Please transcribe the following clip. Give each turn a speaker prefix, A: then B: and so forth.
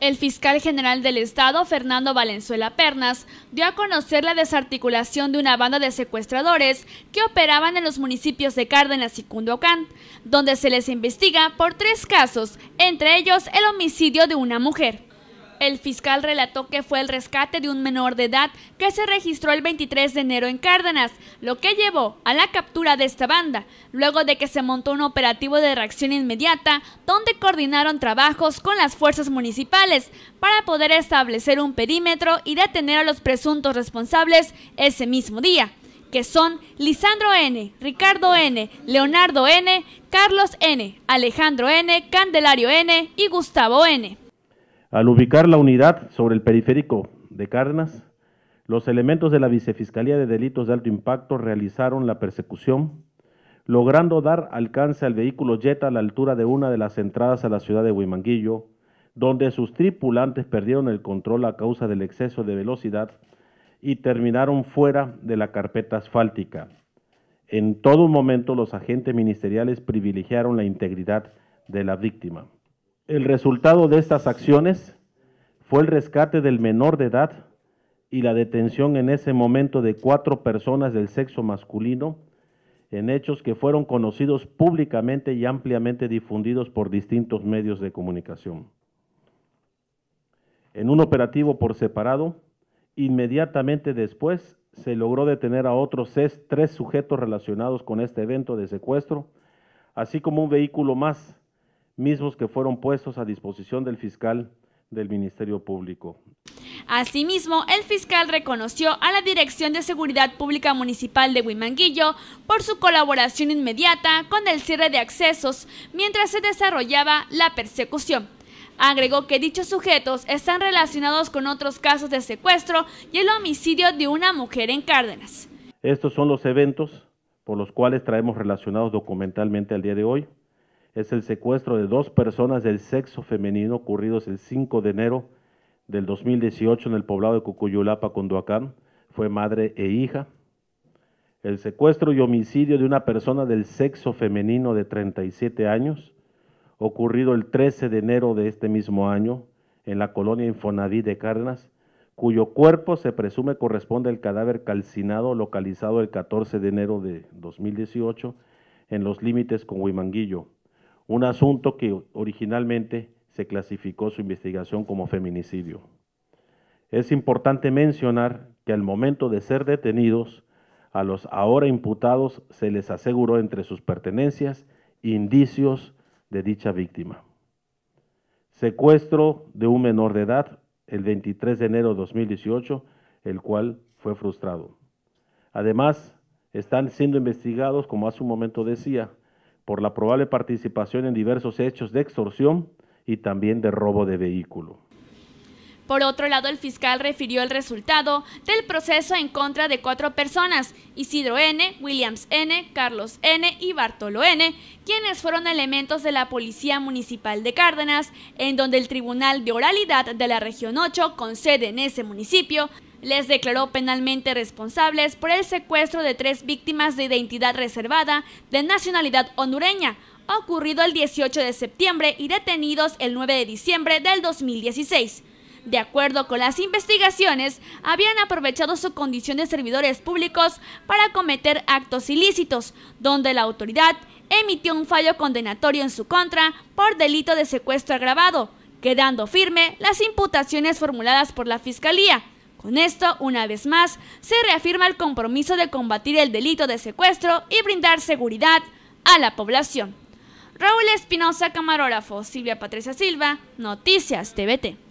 A: El fiscal general del Estado, Fernando Valenzuela Pernas, dio a conocer la desarticulación de una banda de secuestradores que operaban en los municipios de Cárdenas y Cunduacán, donde se les investiga por tres casos, entre ellos el homicidio de una mujer. El fiscal relató que fue el rescate de un menor de edad que se registró el 23 de enero en Cárdenas, lo que llevó a la captura de esta banda, luego de que se montó un operativo de reacción inmediata donde coordinaron trabajos con las fuerzas municipales para poder establecer un perímetro y detener a los presuntos responsables ese mismo día que son Lisandro N., Ricardo N., Leonardo N., Carlos N., Alejandro N., Candelario N. y Gustavo N.
B: Al ubicar la unidad sobre el periférico de Cárdenas, los elementos de la Vicefiscalía de Delitos de Alto Impacto realizaron la persecución, logrando dar alcance al vehículo Jetta a la altura de una de las entradas a la ciudad de Huimanguillo, donde sus tripulantes perdieron el control a causa del exceso de velocidad y terminaron fuera de la carpeta asfáltica. En todo momento los agentes ministeriales privilegiaron la integridad de la víctima. El resultado de estas acciones fue el rescate del menor de edad y la detención en ese momento de cuatro personas del sexo masculino en hechos que fueron conocidos públicamente y ampliamente difundidos por distintos medios de comunicación. En un operativo por separado, inmediatamente después se logró detener a otros tres sujetos relacionados con este evento de secuestro, así como un vehículo más mismos que fueron puestos a disposición del fiscal del Ministerio Público.
A: Asimismo, el fiscal reconoció a la Dirección de Seguridad Pública Municipal de Huimanguillo por su colaboración inmediata con el cierre de accesos mientras se desarrollaba la persecución. Agregó que dichos sujetos están relacionados con otros casos de secuestro y el homicidio de una mujer en Cárdenas.
B: Estos son los eventos por los cuales traemos relacionados documentalmente al día de hoy es el secuestro de dos personas del sexo femenino ocurridos el 5 de enero del 2018 en el poblado de Cucuyulapa, Conduacán. Fue madre e hija. El secuestro y homicidio de una persona del sexo femenino de 37 años, ocurrido el 13 de enero de este mismo año en la colonia Infonadí de Cárdenas, cuyo cuerpo se presume corresponde al cadáver calcinado localizado el 14 de enero de 2018 en los límites con Huimanguillo un asunto que originalmente se clasificó su investigación como feminicidio. Es importante mencionar que al momento de ser detenidos, a los ahora imputados se les aseguró entre sus pertenencias indicios de dicha víctima. Secuestro de un menor de edad el 23 de enero de 2018, el cual fue frustrado. Además, están siendo investigados, como hace un momento decía, por la probable participación en diversos hechos de extorsión y también de robo de vehículo.
A: Por otro lado, el fiscal refirió el resultado del proceso en contra de cuatro personas, Isidro N., Williams N., Carlos N. y Bartolo N., quienes fueron elementos de la Policía Municipal de Cárdenas, en donde el Tribunal de Oralidad de la Región 8, con sede en ese municipio, les declaró penalmente responsables por el secuestro de tres víctimas de identidad reservada de nacionalidad hondureña, ocurrido el 18 de septiembre y detenidos el 9 de diciembre del 2016. De acuerdo con las investigaciones, habían aprovechado su condición de servidores públicos para cometer actos ilícitos, donde la autoridad emitió un fallo condenatorio en su contra por delito de secuestro agravado, quedando firme las imputaciones formuladas por la Fiscalía. Con esto, una vez más, se reafirma el compromiso de combatir el delito de secuestro y brindar seguridad a la población. Raúl Espinosa, camarógrafo, Silvia Patricia Silva, Noticias TVT.